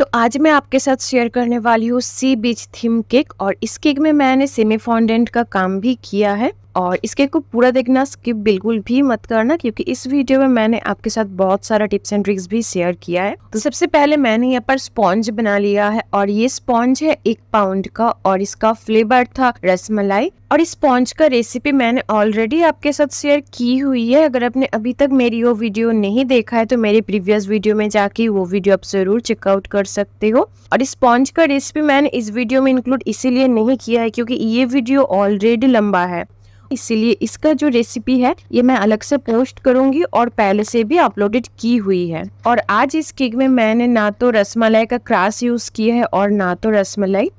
तो आज मैं आपके साथ शेयर करने वाली हूँ सी बीच थीम केक और इस केक में मैंने सेमी फॉन्डेंट का काम भी किया है और इसके को पूरा देखना स्किप बिल्कुल भी मत करना क्योंकि इस वीडियो में मैंने आपके साथ बहुत सारा टिप्स एंड ट्रिक्स भी शेयर किया है तो सबसे पहले मैंने यहाँ पर स्पॉन्ज बना लिया है और ये स्पॉन्ज है एक पाउंड का और इसका फ्लेवर था रसमलाई और इस स्पॉन्ज का रेसिपी मैंने ऑलरेडी आपके साथ शेयर की हुई है अगर आपने अभी तक मेरी वो वीडियो नहीं देखा है तो मेरे प्रीवियस वीडियो में जाके वो वीडियो आप जरूर चेकआउट कर सकते हो और इस स्पॉन्ज का रेसिपी मैंने इस वीडियो में इंक्लूड इसीलिए नहीं किया है क्योंकि ये वीडियो ऑलरेडी लंबा है इसीलिए इसका जो रेसिपी है ये मैं अलग से पोस्ट करूंगी और पहले से भी अपलोडेड की हुई है और आज इस केक में मैंने ना तो रसमलाई का क्रास यूज किया है और ना तो रसमलाई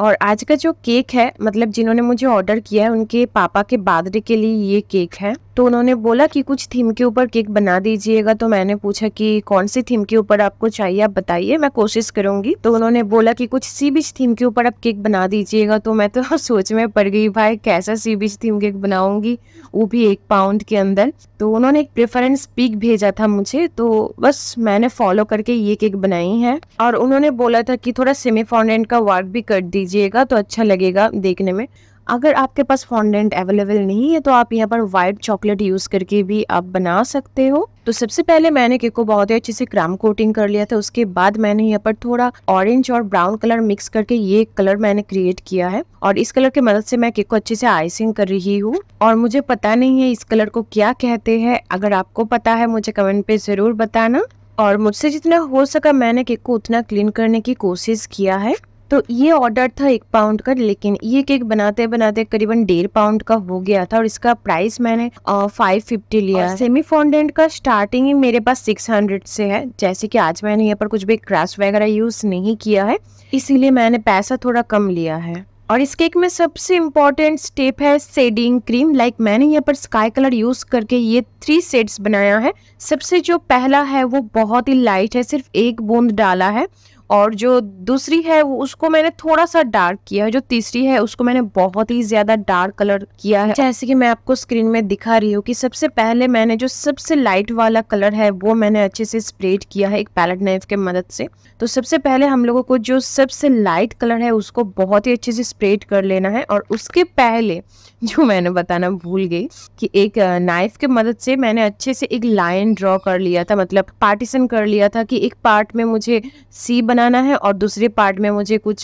और आज का जो केक है मतलब जिन्होंने मुझे ऑर्डर किया है उनके पापा के बर्थडे के लिए ये केक है तो उन्होंने बोला कि कुछ थीम के ऊपर केक बना दीजिएगा तो मैंने पूछा कि कौन सी थीम के ऊपर आपको चाहिए आप बताइए मैं कोशिश करूंगी तो उन्होंने बोला कि कुछ सी बीच थीम के ऊपर आप केक बना दीजिएगा तो मैं तो सोच में पड़ गई भाई कैसा सी बीच थीम केक बनाऊंगी वो भी एक पाउंड के अंदर तो उन्होंने एक प्रेफरेंस पिक भेजा था मुझे तो बस मैंने फॉलो करके ये केक बनाई है और उन्होंने बोला था कि थोड़ा सेमी फॉन्डेंट का वर्क भी कर दीजिएगा तो अच्छा लगेगा देखने में अगर आपके पास फॉन्डेंट अवेलेबल नहीं है तो आप यहाँ पर वाइट चॉकलेट यूज़ करके भी आप बना सकते हो तो सबसे पहले मैंने केक को बहुत ही अच्छे से क्राम कोटिंग कर लिया था उसके बाद मैंने यहाँ पर थोड़ा ऑरेंज और ब्राउन कलर मिक्स करके ये कलर मैंने क्रिएट किया है और इस कलर की मदद से मैं केक को अच्छे से आइसिंग कर रही हूँ और मुझे पता नहीं है इस कलर को क्या कहते हैं अगर आपको पता है मुझे कमेंट पे जरूर बताना और मुझसे जितना हो सका मैंने केक को उतना क्लीन करने की कोशिश किया है तो ये ऑर्डर था एक पाउंड का लेकिन ये केक बनाते बनाते करीबन डेढ़ पाउंड का हो गया था और इसका प्राइस मैंने फाइव फिफ्टी लिया सेमी फॉन्डेंट का स्टार्टिंग ही मेरे पास सिक्स हंड्रेड से है जैसे कि आज मैंने यहाँ पर कुछ भी क्रास वगैरह यूज नहीं किया है इसीलिए मैंने पैसा थोड़ा कम लिया है और इस केक में सबसे इम्पॉर्टेंट स्टेप है सेडिंग क्रीम लाइक मैंने यहाँ पर स्काई कलर यूज़ करके ये थ्री सेट्स बनाया है सबसे जो पहला है वो बहुत ही लाइट है सिर्फ एक बूंद डाला है और जो दूसरी है वो उसको मैंने थोड़ा सा डार्क किया है जो तीसरी है उसको मैंने बहुत ही ज्यादा डार्क कलर किया है जैसे कि मैं आपको स्क्रीन में दिखा रही हूँ कि सबसे पहले मैंने जो सबसे लाइट वाला कलर है वो मैंने अच्छे से स्प्रेड किया है एक पैलेट नाइफ के मदद से तो सबसे पहले हम लोगों को जो सबसे लाइट कलर है उसको बहुत ही अच्छे से स्प्रेड कर लेना है और उसके पहले जो मैंने बताना भूल गई कि एक नाइफ के मदद से मैंने अच्छे से एक लाइन ड्रॉ कर लिया था मतलब पार्टीशन कर लिया था कि एक पार्ट में मुझे सी बना बनाना है और दूसरे पार्ट में मुझे कुछ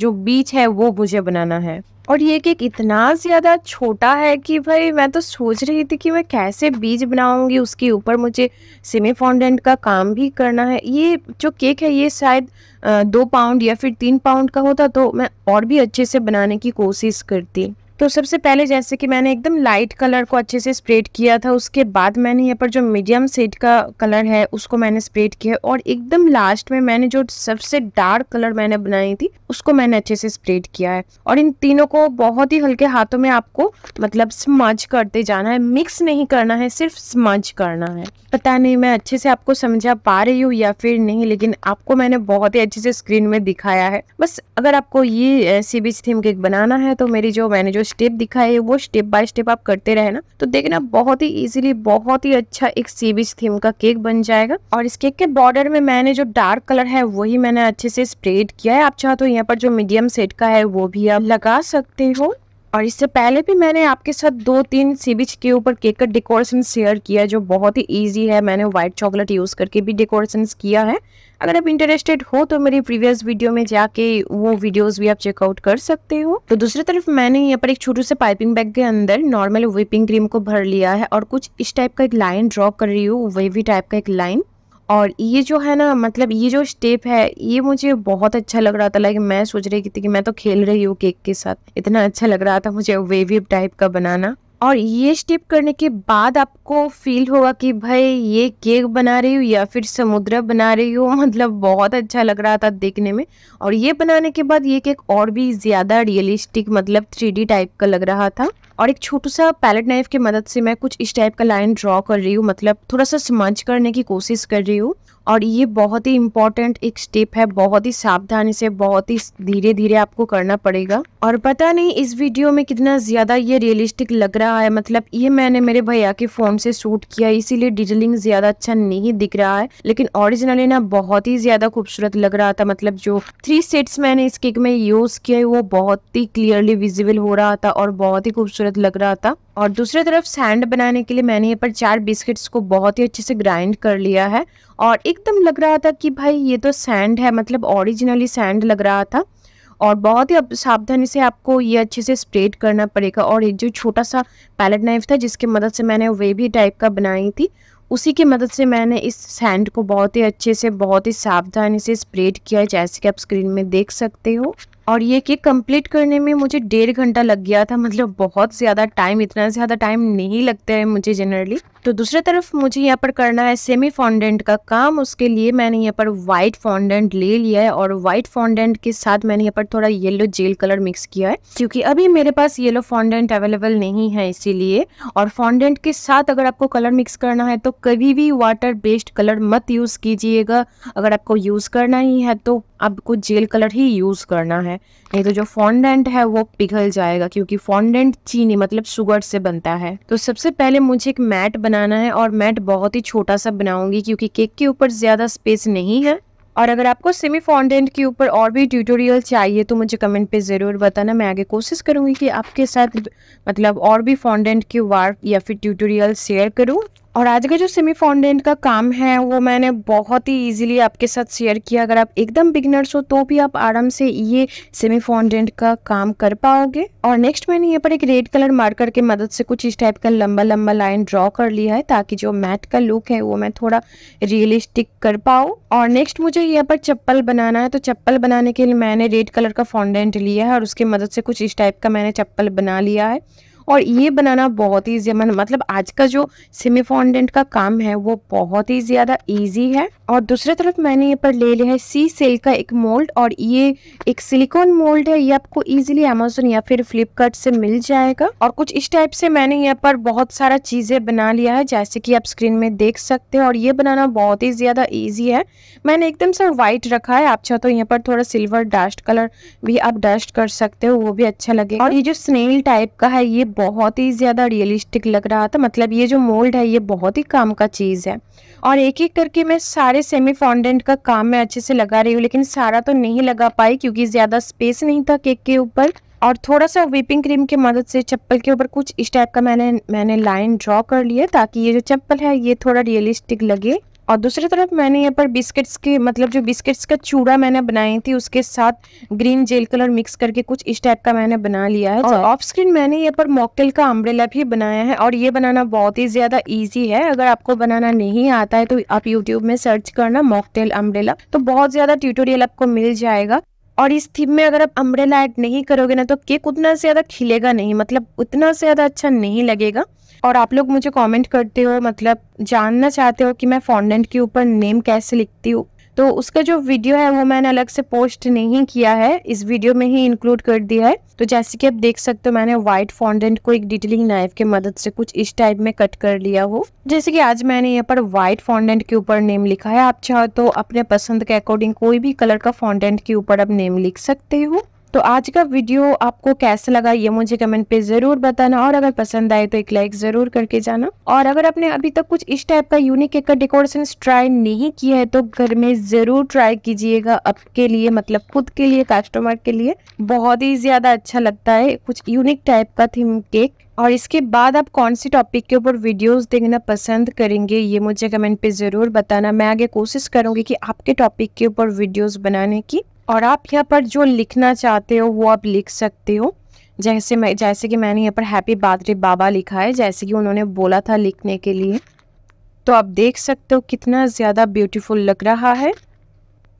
जो बीच है वो मुझे बनाना है और ये केक इतना ज़्यादा छोटा है कि भाई मैं तो सोच रही थी कि मैं कैसे बीज बनाऊंगी उसके ऊपर मुझे सेमी फॉन्डेंट का काम भी करना है ये जो केक है ये शायद दो पाउंड या फिर तीन पाउंड का होता तो मैं और भी अच्छे से बनाने की कोशिश करती तो सबसे पहले जैसे कि मैंने एकदम लाइट कलर को अच्छे से स्प्रेड किया था उसके बाद मैंने यहाँ पर जो मीडियम सेट का कलर है उसको मैंने स्प्रेड किया और एकदम लास्ट में मैंने जो सबसे डार्क कलर मैंने बनाई थी उसको मैंने अच्छे से स्प्रेड किया है और इन तीनों को बहुत ही हल्के हाथों में आपको मतलब स्मज करते जाना है मिक्स नहीं करना है सिर्फ स्मज करना है पता नहीं मैं अच्छे से आपको समझा पा रही हूँ या फिर नहीं लेकिन आपको मैंने बहुत ही अच्छे से स्क्रीन में दिखाया है बस अगर आपको ये सी बीच थीम केक बनाना है तो मेरी जो मैंने जो स्टेप दिखाए वो स्टेप बाय स्टेप आप करते रहे ना तो देखना बहुत ही इजीली बहुत ही अच्छा एक सीविज थीम का केक बन जाएगा और इस केक के बॉर्डर में मैंने जो डार्क कलर है वही मैंने अच्छे से स्प्रेड किया है आप चाहो तो यहाँ पर जो मीडियम सेट का है वो भी आप लगा सकते हो और इससे पहले भी मैंने आपके साथ दो तीन सीबीच के ऊपर केक का डेकोरेशन शेयर किया है जो बहुत ही इजी है मैंने व्हाइट चॉकलेट यूज़ करके भी डेकोरेशन किया है अगर आप इंटरेस्टेड हो तो मेरी प्रीवियस वीडियो में जाके वो वीडियोस भी आप चेकआउट कर सकते हो तो दूसरी तरफ मैंने यहाँ पर एक छोटू से पाइपिंग बैग के अंदर नॉर्मल व्हीपिंग क्रीम को भर लिया है और कुछ इस टाइप का एक लाइन ड्रॉ कर रही हूँ वेवी टाइप का एक लाइन और ये जो है ना मतलब ये जो स्टेप है ये मुझे बहुत अच्छा लग रहा था लाइक मैं सोच रही थी कि मैं तो खेल रही हूँ केक के साथ इतना अच्छा लग रहा था मुझे वेवी टाइप का बनाना और ये स्टेप करने के बाद आपको फील होगा कि भाई ये केक बना रही हूँ या फिर समुद्र बना रही हूँ मतलब बहुत अच्छा लग रहा था देखने में और ये बनाने के बाद ये केक और भी ज़्यादा रियलिस्टिक मतलब थ्री टाइप का लग रहा था और एक छोटू सा पैलेट नाइफ की मदद से मैं कुछ इस टाइप का लाइन ड्रॉ कर रही हूँ मतलब थोड़ा सा समझ करने की कोशिश कर रही हूँ और ये बहुत ही इम्पोर्टेंट एक स्टेप है बहुत ही सावधानी से बहुत ही धीरे धीरे आपको करना पड़ेगा और पता नहीं इस वीडियो में कितना ज़्यादा ये रियलिस्टिक लग रहा है मतलब ये मैंने मेरे भैया के फ़ोन से शूट किया इसीलिए डिटेलिंग ज़्यादा अच्छा नहीं दिख रहा है लेकिन ऑरिजिनली ना बहुत ही ज़्यादा खूबसूरत लग रहा था मतलब जो थ्री सेट्स मैंने इस केक में यूज़ किया है वो बहुत ही क्लियरली विजिबल हो रहा था और बहुत ही खूबसूरत लग रहा था और दूसरी तरफ सैंड बनाने के लिए मैंने यहाँ पर चार बिस्किट्स को बहुत ही अच्छे से ग्राइंड कर लिया है और एकदम लग रहा था कि भाई ये तो सैंड है मतलब ओरिजिनली सैंड लग रहा था और बहुत ही सावधानी से आपको ये अच्छे से स्प्रेड करना पड़ेगा और एक जो छोटा सा पैलेट नाइफ था जिसकी मदद से मैंने वे भी टाइप का बनाई थी उसी की मदद से मैंने इस सैंड को बहुत ही अच्छे से बहुत ही सावधानी से स्प्रेड किया है जैसे कि आप स्क्रीन में देख सकते हो और ये केक कंप्लीट करने में मुझे डेढ़ घंटा लग गया था मतलब बहुत ज़्यादा टाइम इतना ज़्यादा टाइम नहीं लगता है मुझे जनरली तो दूसरी तरफ मुझे यहाँ पर करना है सेमी फॉन्डेंट का काम उसके लिए मैंने यहाँ पर व्हाइट फॉन्डेंट ले लिया है और वाइट फॉन्डेंट के साथ मैंने यहाँ पर थोड़ा येलो जेल कलर मिक्स किया है क्योंकि अभी मेरे पास येलो फॉन्डेंट अवेलेबल नहीं है इसीलिए और फॉन्डेंट के साथ अगर आपको कलर मिक्स करना है तो कभी भी वाटर बेस्ड कलर मत यूज़ कीजिएगा अगर आपको यूज़ करना ही है तो आपको जेल कलर ही यूज़ करना है है नहीं तो जो फॉन्डेंट है वो पिघल जाएगा क्योंकि फॉन्डेंट चीनी मतलब शुगर से बनता है तो सबसे पहले मुझे एक मैट बनाना है और मैट बहुत ही छोटा सा बनाऊंगी क्योंकि केक के ऊपर ज़्यादा स्पेस नहीं है और अगर आपको सेमी फॉन्डेंट के ऊपर और भी ट्यूटोरियल चाहिए तो मुझे कमेंट पे ज़रूर बताना मैं आगे कोशिश करूँगी कि आपके साथ मतलब और भी फॉन्डेंट के वार्क या फिर ट्यूटोरियल शेयर करूँ और आज का जो सेमी फाउंडेंट का काम है वो मैंने बहुत ही इजीली आपके साथ शेयर किया अगर आप एकदम बिगनर्स हो तो भी आप आराम से ये सेमी फाउंडेंट का काम कर पाओगे और नेक्स्ट मैंने यहाँ पर एक रेड कलर मार्कर के मदद से कुछ इस टाइप का लंबा लंबा लाइन ड्रॉ कर लिया है ताकि जो मैट का लुक है वो मैं थोड़ा रियलिस्टिक कर पाऊँ और नेक्स्ट मुझे यहाँ पर चप्पल बनाना है तो चप्पल बनाने के लिए मैंने रेड कलर का फाउंडेंट लिया है और उसके मदद से कुछ इस टाइप का मैंने चप्पल बना लिया है और ये बनाना बहुत ईजी मतलब आज का जो सेमी फॉन्डेंट का काम है वो बहुत ही ज़्यादा इजी है और दूसरी तरफ मैंने ये पर ले लिया है सी सेल का एक मोल्ड और ये एक सिलिकॉन मोल्ड है ये आपको इजीली अमेजोन या फिर फ्लिपकार्ट से मिल जाएगा और कुछ इस टाइप से मैंने यहाँ पर बहुत सारा चीज़ें बना लिया है जैसे कि आप स्क्रीन में देख सकते हैं और ये बनाना बहुत ही ज़्यादा ईजी है मैंने एकदम सर व्हाइट रखा है आप चाहो तो यहाँ पर थोड़ा सिल्वर डस्ट कलर भी आप डस्ट कर सकते हो वो भी अच्छा लगे और ये जो स्नेल टाइप का है ये बहुत ही ज़्यादा रियलिस्टिक लग रहा था मतलब ये जो मोल्ड है ये बहुत ही काम का चीज़ है और एक एक करके मैं सारे सेमी फॉन्डेंट का काम मैं अच्छे से लगा रही हूँ लेकिन सारा तो नहीं लगा पाई क्योंकि ज़्यादा स्पेस नहीं था केक के ऊपर और थोड़ा सा व्हीपिंग क्रीम की मदद से चप्पल के ऊपर कुछ इस टाइप का मैंने मैंने लाइन ड्रॉ कर लिया ताकि ये जो चप्पल है ये थोड़ा रियलिस्टिक लगे और दूसरी तरफ मैंने यहाँ पर बिस्किट्स के मतलब जो बिस्किट्स का चूड़ा मैंने बनाई थी उसके साथ ग्रीन जेल कलर मिक्स करके कुछ इस टाइप का मैंने बना लिया है और ऑफ स्क्रीन मैंने यहाँ पर मॉकटेल का अम्ब्रेला भी बनाया है और ये बनाना बहुत ही ज़्यादा इजी है अगर आपको बनाना नहीं आता है तो आप यूट्यूब में सर्च करना मॉकटेल अम्ब्रेला तो बहुत ज़्यादा ट्यूटोरियल आपको मिल जाएगा और इस थीम में अगर आप अम्ब्रेला ऐड नहीं करोगे ना तो केक उतना ज़्यादा खिलेगा नहीं मतलब उतना ज़्यादा अच्छा नहीं लगेगा और आप लोग मुझे कमेंट करते हो मतलब जानना चाहते हो कि मैं फॉन्डेंट के ऊपर नेम कैसे लिखती हूँ तो उसका जो वीडियो है वो मैंने अलग से पोस्ट नहीं किया है इस वीडियो में ही इंक्लूड कर दिया है तो जैसे कि आप देख सकते हो मैंने व्हाइट फॉन्डेंट को एक डिटेलिंग नाइफ की मदद से कुछ इस टाइप में कट कर लिया हो जैसे कि आज मैंने यहाँ पर व्हाइट फॉन्डेंट के ऊपर नेम लिखा है आप चाहो तो अपने पसंद के अकॉर्डिंग कोई भी कलर का फॉन्डेंट के ऊपर आप नेम लिख सकते हो तो आज का वीडियो आपको कैसा लगा ये मुझे कमेंट पे जरूर बताना और अगर पसंद आए तो एक लाइक जरूर करके जाना और अगर आपने अभी तक कुछ इस टाइप का यूनिक एक का डेकोरेशन ट्राई नहीं किया है तो घर में जरूर ट्राई कीजिएगा आपके लिए मतलब खुद के लिए कस्टमर के लिए बहुत ही ज्यादा अच्छा लगता है कुछ यूनिक टाइप का थीम केक और इसके बाद आप कौन सी टॉपिक के ऊपर वीडियोस देखना पसंद करेंगे ये मुझे कमेंट पे ज़रूर बताना मैं आगे कोशिश करूंगी कि आपके टॉपिक के ऊपर वीडियोस बनाने की और आप यहाँ पर जो लिखना चाहते हो वो आप लिख सकते हो जैसे मैं जैसे कि मैंने यहाँ पर हैप्पी बर्थडे बाबा लिखा है जैसे कि उन्होंने बोला था लिखने के लिए तो आप देख सकते हो कितना ज़्यादा ब्यूटीफुल लग रहा है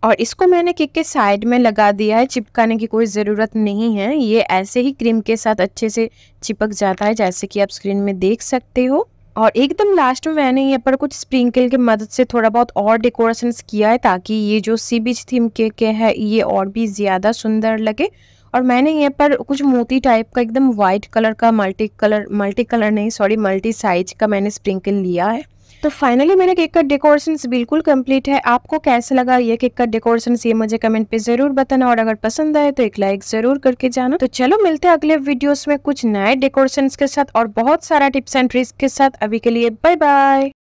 और इसको मैंने केक के साइड में लगा दिया है चिपकाने की कोई ज़रूरत नहीं है ये ऐसे ही क्रीम के साथ अच्छे से चिपक जाता है जैसे कि आप स्क्रीन में देख सकते हो और एकदम लास्ट में मैंने यहाँ पर कुछ स्प्रिंकल की मदद से थोड़ा बहुत और डेकोरेशन किया है ताकि ये जो बीच थीम के, के है ये और भी ज़्यादा सुंदर लगे और मैंने यहाँ पर कुछ मोती टाइप का एकदम वाइट कलर का मल्टी कलर मल्टी कलर नहीं सॉरी मल्टी साइज का मैंने स्प्रिंकल लिया है तो फाइनली मेरा केक का डेकोरेशन बिल्कुल कंप्लीट है आपको कैसे लगा ये केक का डेकोरेशन ये मुझे कमेंट पे जरूर बताना और अगर पसंद आए तो एक लाइक जरूर करके जाना तो चलो मिलते हैं अगले वीडियोस में कुछ नए डेकोरेशन के साथ और बहुत सारा टिप्स एंड ट्रिक्स के साथ अभी के लिए बाय बाय